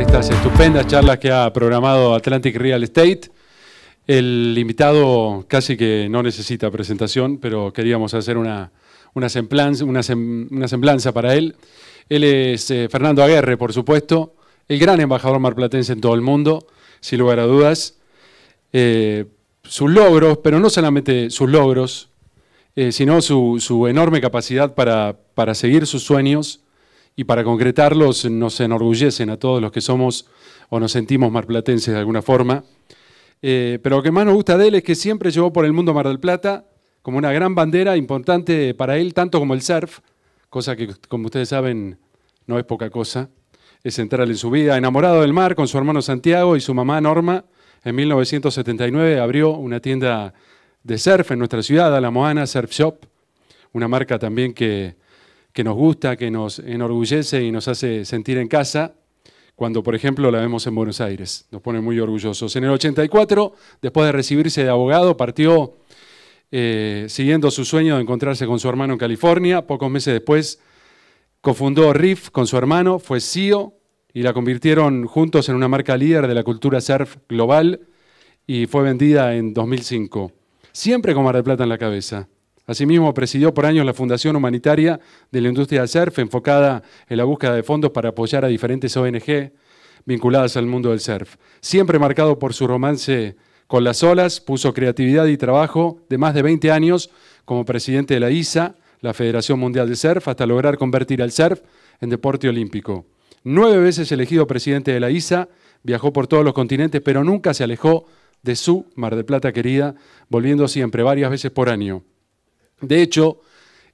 estas estupendas charlas que ha programado Atlantic Real Estate. El invitado casi que no necesita presentación, pero queríamos hacer una, una, semblanza, para él. Él es eh, Fernando Aguerre, por supuesto, el gran embajador marplatense en todo el mundo, sin lugar a dudas. Eh, sus logros, pero no solamente sus logros, eh, sino su, enorme capacidad para, para seguir sus sueños y para concretarlos nos enorgullecen a todos los que somos o nos sentimos marplatenses de alguna forma. Eh, pero lo que más nos gusta de él es que siempre llevó por el mundo Mar del Plata como una gran bandera importante para él, tanto como el surf, cosa que como ustedes saben no es poca cosa, es central en su vida. Enamorado del mar con su hermano Santiago y su mamá Norma, en 1979 abrió una tienda de surf en nuestra ciudad, a La Moana Surf Shop, una marca también que que nos gusta, que nos enorgullece y nos hace sentir en casa, cuando por ejemplo la vemos en Buenos Aires. Nos pone muy orgullosos. En el 84, después de recibirse de abogado, partió eh, siguiendo su sueño de encontrarse con su hermano en California. Pocos meses después, cofundó riff con su hermano, fue CEO y la convirtieron juntos en una marca líder de la cultura surf global y fue vendida en 2005. Siempre con Mar de Plata en la cabeza. Asimismo, presidió por años la Fundación Humanitaria de la Industria del Surf, enfocada en la búsqueda de fondos para apoyar a diferentes ONG vinculadas al mundo del surf. Siempre marcado por su romance con las olas, puso creatividad y trabajo de más de 20 años como presidente de la ISA, la Federación Mundial de Surf, hasta lograr convertir al surf en deporte olímpico. Nueve veces elegido presidente de la ISA, viajó por todos los continentes, pero nunca se alejó de su Mar del Plata querida, volviendo siempre varias veces por año. De hecho,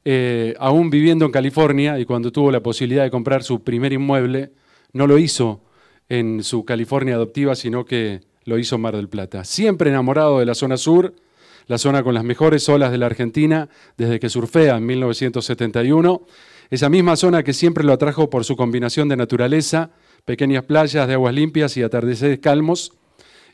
eh, aún viviendo en California y cuando tuvo la posibilidad de comprar su primer inmueble, no lo hizo en su California adoptiva, sino que lo hizo en Mar del Plata. Siempre enamorado de la zona sur, la zona con las mejores olas de la Argentina desde que surfea en 1971, esa misma zona que siempre lo atrajo por su combinación de naturaleza, pequeñas playas de aguas limpias y atardeceres calmos,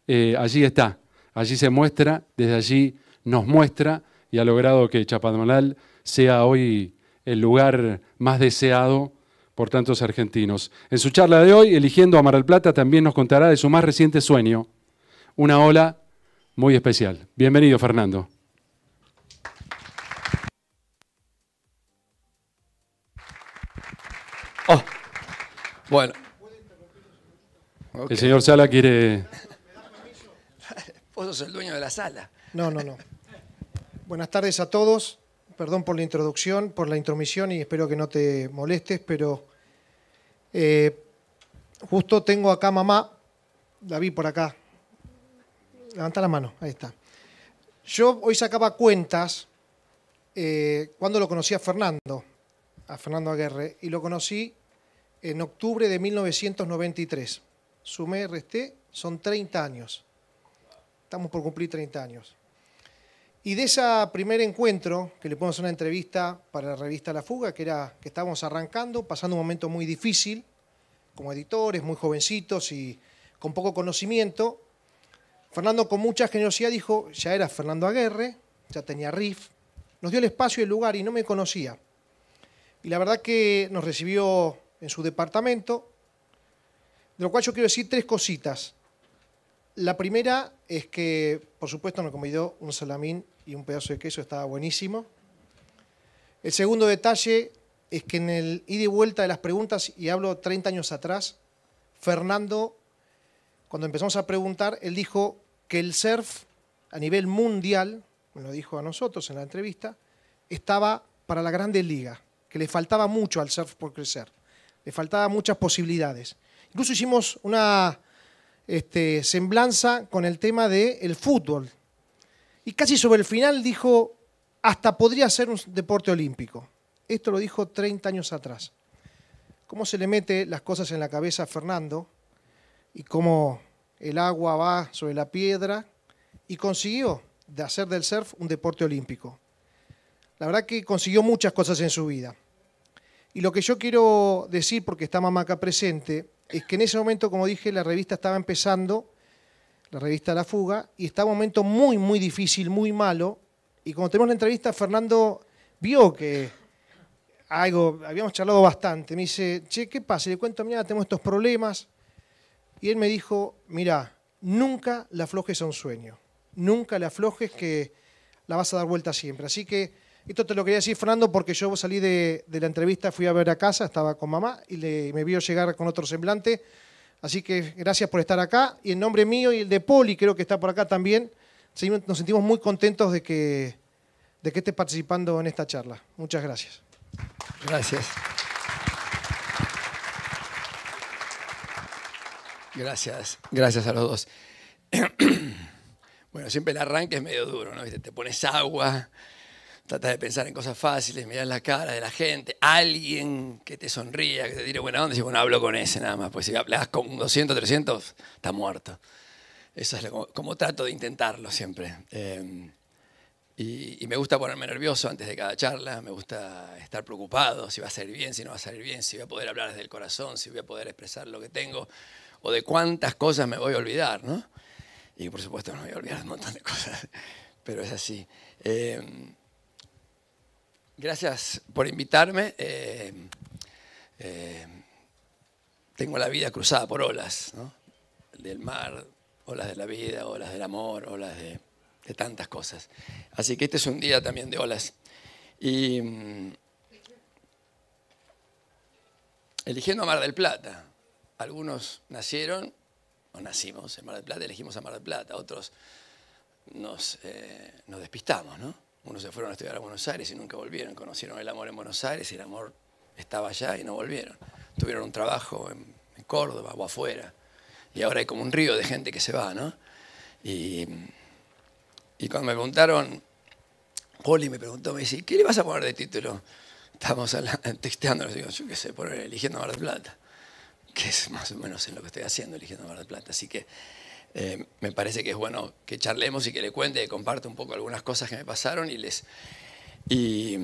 eh, allí está, allí se muestra, desde allí nos muestra y ha logrado que Chapadmalal sea hoy el lugar más deseado por tantos argentinos. En su charla de hoy, eligiendo a Mar del Plata, también nos contará de su más reciente sueño, una ola muy especial. Bienvenido, Fernando. Oh, bueno. El señor Sala quiere... ¿Vos sos el dueño de la sala? No, no, no. Buenas tardes a todos. Perdón por la introducción, por la intromisión y espero que no te molestes, pero eh, justo tengo acá mamá, la vi por acá. Levanta la mano, ahí está. Yo hoy sacaba cuentas eh, cuando lo conocí a Fernando, a Fernando Aguerre, y lo conocí en octubre de 1993. Sumé, resté, son 30 años. Estamos por cumplir 30 años. Y de ese primer encuentro, que le podemos hacer una entrevista para la revista La Fuga, que era que estábamos arrancando, pasando un momento muy difícil, como editores, muy jovencitos y con poco conocimiento, Fernando con mucha generosidad dijo, ya era Fernando Aguerre, ya tenía RIF, nos dio el espacio y el lugar y no me conocía. Y la verdad que nos recibió en su departamento, de lo cual yo quiero decir tres cositas. La primera es que, por supuesto, nos convidó un salamín y un pedazo de queso, estaba buenísimo. El segundo detalle es que en el ida y vuelta de las preguntas, y hablo 30 años atrás, Fernando, cuando empezamos a preguntar, él dijo que el surf a nivel mundial, lo dijo a nosotros en la entrevista, estaba para la grande liga, que le faltaba mucho al surf por crecer, le faltaban muchas posibilidades. Incluso hicimos una este, semblanza con el tema del el fútbol, y casi sobre el final dijo, hasta podría ser un deporte olímpico. Esto lo dijo 30 años atrás. Cómo se le mete las cosas en la cabeza a Fernando y cómo el agua va sobre la piedra y consiguió de hacer del surf un deporte olímpico. La verdad que consiguió muchas cosas en su vida. Y lo que yo quiero decir, porque está mamá acá presente, es que en ese momento, como dije, la revista estaba empezando la revista La Fuga, y está un momento muy, muy difícil, muy malo. Y cuando tenemos la entrevista, Fernando vio que algo, habíamos charlado bastante. Me dice, che, ¿qué pasa? le cuento, mira, tenemos estos problemas. Y él me dijo, mira, nunca la aflojes a un sueño. Nunca la aflojes que la vas a dar vuelta siempre. Así que esto te lo quería decir, Fernando, porque yo salí de, la entrevista, fui a ver a casa, estaba con mamá y me vio llegar con otro semblante Así que gracias por estar acá. Y en nombre mío y el de Poli, creo que está por acá también, nos sentimos muy contentos de que, de que estés participando en esta charla. Muchas gracias. Gracias. Gracias, gracias a los dos. Bueno, siempre el arranque es medio duro, ¿no? Te pones agua, Trata de pensar en cosas fáciles, mirar la cara de la gente, alguien que te sonría, que te tire buena onda, y bueno, hablo con ese nada más, pues si hablas con 200, 300, está muerto. Eso es como, trato de intentarlo siempre. Em, y, me gusta ponerme nervioso antes de cada charla, me gusta estar preocupado si va a salir bien, si no va a salir bien, si voy a poder hablar desde el corazón, si voy a poder expresar lo que tengo, o de cuántas cosas me voy a olvidar, ¿no? Y por supuesto no voy a olvidar un montón de cosas, pero es así. Em, Gracias por invitarme. Eh, eh, tengo la vida cruzada por olas, ¿no? Del mar, olas de la vida, olas del amor, olas de, tantas cosas. Así que este es un día también de olas. Y mm, eligiendo a Mar del Plata. Algunos nacieron o nacimos en Mar del Plata, elegimos a Mar del Plata. Otros nos eh, despistamos, ¿no? Unos se fueron a estudiar a Buenos Aires y nunca volvieron. Conocieron el amor en Buenos Aires y el amor estaba allá y no volvieron. Tuvieron un trabajo en, Córdoba o afuera. Y ahora hay como un río de gente que se va, ¿no? Y, y cuando me preguntaron, Poli me preguntó, me dice, ¿qué le vas a poner de título? Estamos texteando, digo, yo qué sé, por eligiendo Mar del Plata, que es más o menos en lo que estoy haciendo, eligiendo Mar del Plata. Así que eh, me parece que es bueno que charlemos y que le cuente, y comparte un poco algunas cosas que me pasaron y les... Y,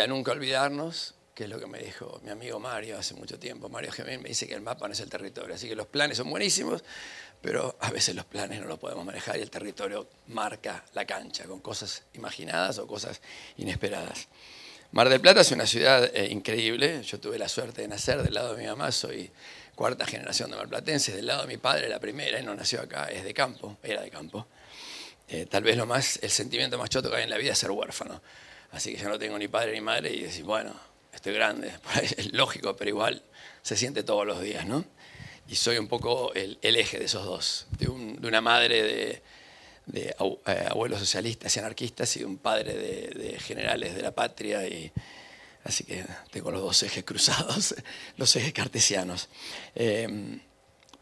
a nunca olvidarnos, que es lo que me dijo mi amigo Mario hace mucho tiempo, Mario Gemín, me dice que el mapa no es el territorio, así que los planes son buenísimos, pero a veces los planes no los podemos manejar y el territorio marca la cancha con cosas imaginadas o cosas inesperadas. Mar del Plata es una ciudad eh, increíble, yo tuve la suerte de nacer del lado de mi mamá, soy cuarta generación de marplatenses, del lado de mi padre, la primera, él no nació acá, es de campo, era de campo. Eh, tal vez lo más, el sentimiento más choto que hay en la vida es ser huérfano. Así que yo no tengo ni padre ni madre y decís, bueno, estoy grande. es lógico, pero igual se siente todos los días, ¿no? Y soy un poco el, eje de esos dos, de, una madre de, eh, abuelos socialistas y anarquistas y de un padre de generales de la patria y Así que tengo los dos ejes cruzados, los ejes cartesianos. Eh,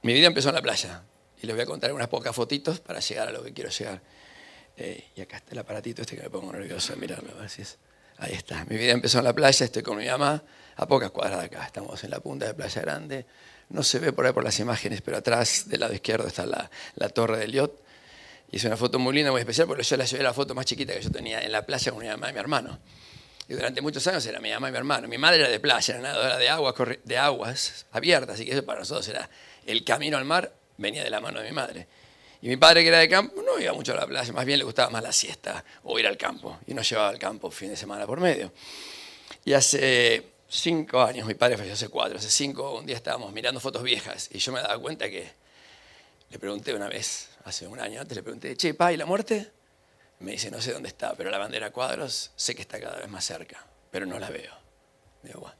mi vida empezó en la playa y les voy a contar unas pocas fotitos para llegar a lo que quiero llegar. Eh, y acá está el aparatito este que me pongo nervioso a mirarlo, Ahí está. Mi vida empezó en la playa, estoy con mi mamá, a pocas cuadras de acá. Estamos en la punta de Playa Grande. No se ve por ahí por las imágenes, pero atrás, del lado izquierdo, está la, torre del yacht. Y es una foto muy linda, muy especial, porque yo la llevé la foto más chiquita que yo tenía en la playa con mi mamá y mi hermano. Y durante muchos años era mi mamá y mi hermano. Mi madre era de playa, era nadadora de aguas, de aguas abiertas, así que eso para nosotros era el camino al mar, venía de la mano de mi madre. Y mi padre, que era de campo, no iba mucho a la playa, más bien le gustaba más la siesta o ir al campo. Y nos llevaba al campo fin de semana por medio. Y hace cinco años, mi padre falleció hace cuatro, hace cinco, un día estábamos mirando fotos viejas y yo me daba cuenta que le pregunté una vez, hace un año antes, le pregunté, che, pa, ¿y la muerte? Me dice, no sé dónde está, pero la bandera cuadros sé que está cada vez más cerca, pero no la veo. Digo, bueno.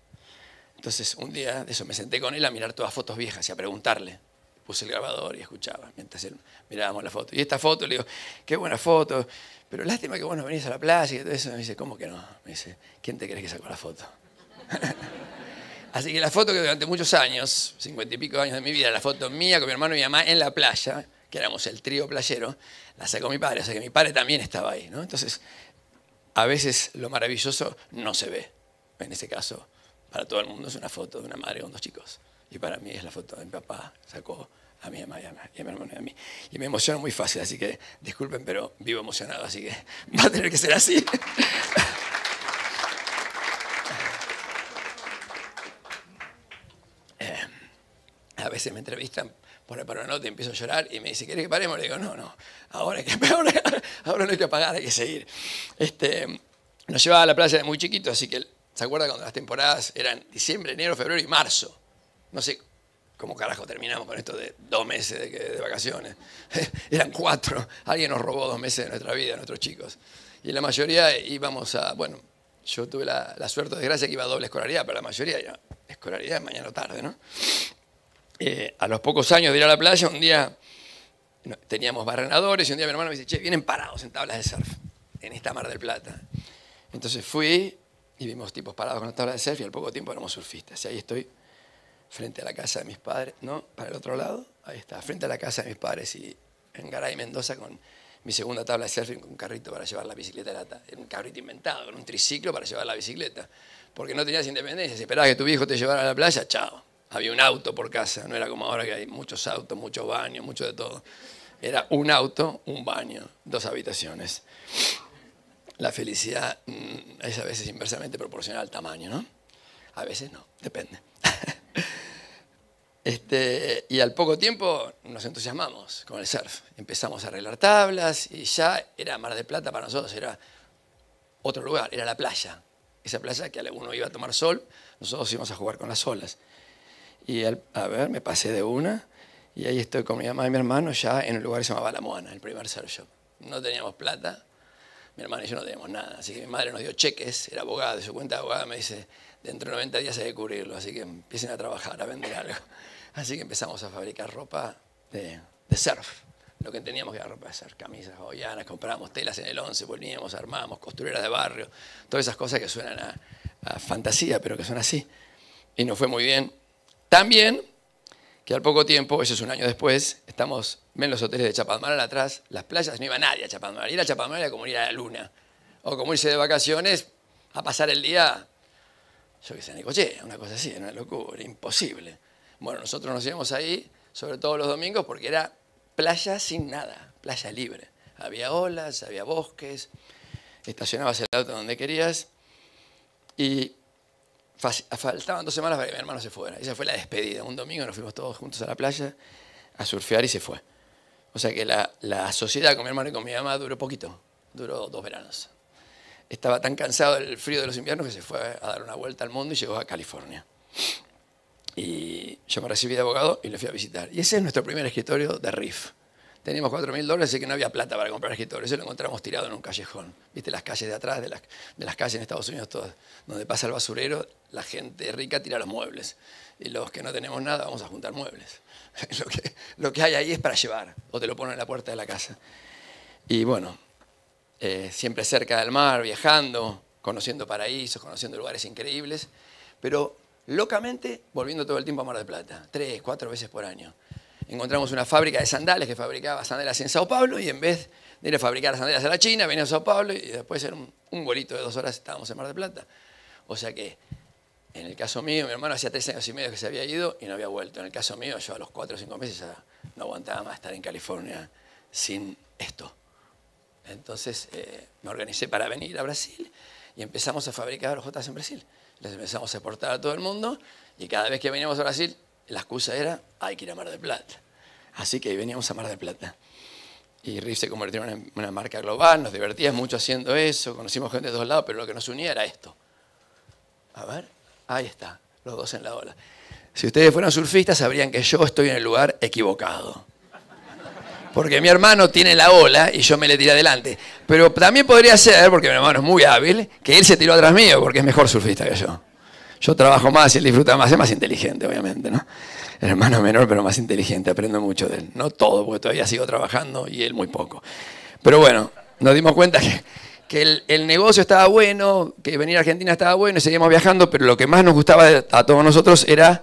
Entonces, un día de eso me senté con él a mirar todas fotos viejas y a preguntarle. Puse el grabador y escuchaba mientras él mirábamos la foto. Y esta foto le digo, qué buena foto, pero lástima que vos no venís a la playa y todo eso. Me dice, ¿cómo que no? Me dice, ¿quién te crees que sacó la foto? Así que la foto que durante muchos años, cincuenta y pico años de mi vida, la foto mía con mi hermano y mi mamá en la playa, que éramos el trío playero, la sacó mi padre, o sea que mi padre también estaba ahí, ¿no? Entonces, a veces lo maravilloso no se ve. En ese caso, para todo el mundo es una foto de una madre con dos chicos. Y para mí es la foto de mi papá, sacó a mi mamá y a, mi hermano y a mí. Y me emociona muy fácil, así que disculpen, pero vivo emocionado, así que va a tener que ser así. Eh, a veces me entrevistan por para una nota y empiezo a llorar y me dice, quieres que paremos? Le digo, no, no, ahora, ahora, no hay que apagar, hay que seguir. Este, nos llevaba a la playa de muy chiquito, así que ¿se acuerda cuando las temporadas eran diciembre, enero, febrero y marzo? No sé cómo carajo terminamos con esto de dos meses de, vacaciones. eran cuatro, alguien nos robó dos meses de nuestra vida, nuestros chicos. Y la mayoría íbamos a, bueno, yo tuve la, suerte de desgracia que iba a doble escolaridad, pero la mayoría ya escolaridad mañana o tarde, ¿no? Eh, a los pocos años de ir a la playa, un día teníamos barrenadores y un día mi hermano me dice, che, vienen parados en tablas de surf, en esta Mar del Plata. Entonces fui y vimos tipos parados con las tablas de surf y al poco tiempo éramos surfistas. Y ahí estoy frente a la casa de mis padres, ¿no? Para el otro lado, ahí está, frente a la casa de mis padres y en Garay, Mendoza, con mi segunda tabla de y con un carrito para llevar la bicicleta. Era, un carrito inventado, con un triciclo para llevar la bicicleta. Porque no tenías independencia. Si esperabas que tu viejo te llevara a la playa, chao había un auto por casa, no era como ahora que hay muchos autos, muchos baños, mucho de todo. Era un auto, un baño, dos habitaciones. La felicidad mm, es a veces inversamente proporcional al tamaño, ¿no? A veces no, depende. Este, y al poco tiempo nos entusiasmamos con el surf. Empezamos a arreglar tablas y ya era Mar de Plata para nosotros, era otro lugar, era la playa. Esa playa que alguno iba a tomar sol, nosotros íbamos a jugar con las olas. Y a ver, me pasé de una. Y ahí estoy con mi mamá y mi hermano ya en un lugar que se llamaba La Moana, el primer surf shop. No teníamos plata, mi hermano y yo no teníamos nada. Así que mi madre nos dio cheques, era abogada, de su cuenta de abogada me dice, dentro de 90 días hay que cubrirlo, así que empiecen a trabajar, a vender algo. Así que empezamos a fabricar ropa de, surf. Lo que teníamos que era ropa de surf, camisas hawaianas, comprábamos telas en el 11, poníamos, armábamos, costureras de barrio, todas esas cosas que suenan a, a fantasía, pero que son así. Y nos fue muy bien también, que al poco tiempo, eso es un año después, estamos, ven los hoteles de Chapadmalal atrás, las playas, no iba nadie a Chapadmalal, ir a Chapadmalal era como ir a la luna, o como irse de vacaciones a pasar el día, yo qué sé, coche, una cosa así, una locura, imposible. Bueno, nosotros nos íbamos ahí, sobre todo los domingos, porque era playa sin nada, playa libre. Había olas, había bosques, estacionabas el auto donde querías y faltaban dos semanas para que mi hermano se fuera. Esa fue la despedida. Un domingo nos fuimos todos juntos a la playa a surfear y se fue. O sea que la, la sociedad con mi hermano y con mi mamá duró poquito, duró dos veranos. Estaba tan cansado del frío de los inviernos que se fue a dar una vuelta al mundo y llegó a California. Y yo me recibí de abogado y lo fui a visitar. Y ese es nuestro primer escritorio de Riff teníamos 4.000 mil dólares y que no había plata para comprar escritorio. Eso lo encontramos tirado en un callejón. ¿Viste las calles de atrás de las, de las calles en Estados Unidos todas? Donde pasa el basurero, la gente rica tira los muebles. Y los que no tenemos nada vamos a juntar muebles. lo, que, lo que hay ahí es para llevar. O te lo ponen en la puerta de la casa. Y bueno, eh, siempre cerca del mar, viajando, conociendo paraísos, conociendo lugares increíbles. Pero locamente volviendo todo el tiempo a Mar de Plata. Tres, cuatro veces por año encontramos una fábrica de sandales que fabricaba sandalias en Sao Paulo y en vez de ir a fabricar sandalias a la China, venía a Sao Paulo y después en un, un bolito de dos horas estábamos en Mar del Plata. O sea que en el caso mío, mi hermano hacía tres años y medio que se había ido y no había vuelto. En el caso mío, yo a los cuatro o cinco meses no aguantaba más estar en California sin esto. Entonces eh, me organicé para venir a Brasil y empezamos a fabricar Jotas en Brasil. Les empezamos a exportar a todo el mundo y cada vez que veníamos a Brasil la excusa era, hay que ir a Mar de Plata. Así que veníamos a Mar de Plata. Y Riff se convirtió en una, marca global, nos divertíamos mucho haciendo eso, conocimos gente de todos lados, pero lo que nos unía era esto. A ver, ahí está, los dos en la ola. Si ustedes fueran surfistas, sabrían que yo estoy en el lugar equivocado. Porque mi hermano tiene la ola y yo me le tiré adelante. Pero también podría ser, porque mi hermano es muy hábil, que él se tiró atrás mío, porque es mejor surfista que yo. Yo trabajo más y él disfruta más, es más inteligente, obviamente, ¿no? El hermano menor, pero más inteligente, aprendo mucho de él. No todo, porque todavía sigo trabajando y él muy poco. Pero bueno, nos dimos cuenta que, el, el, negocio estaba bueno, que venir a Argentina estaba bueno y seguíamos viajando, pero lo que más nos gustaba a todos nosotros era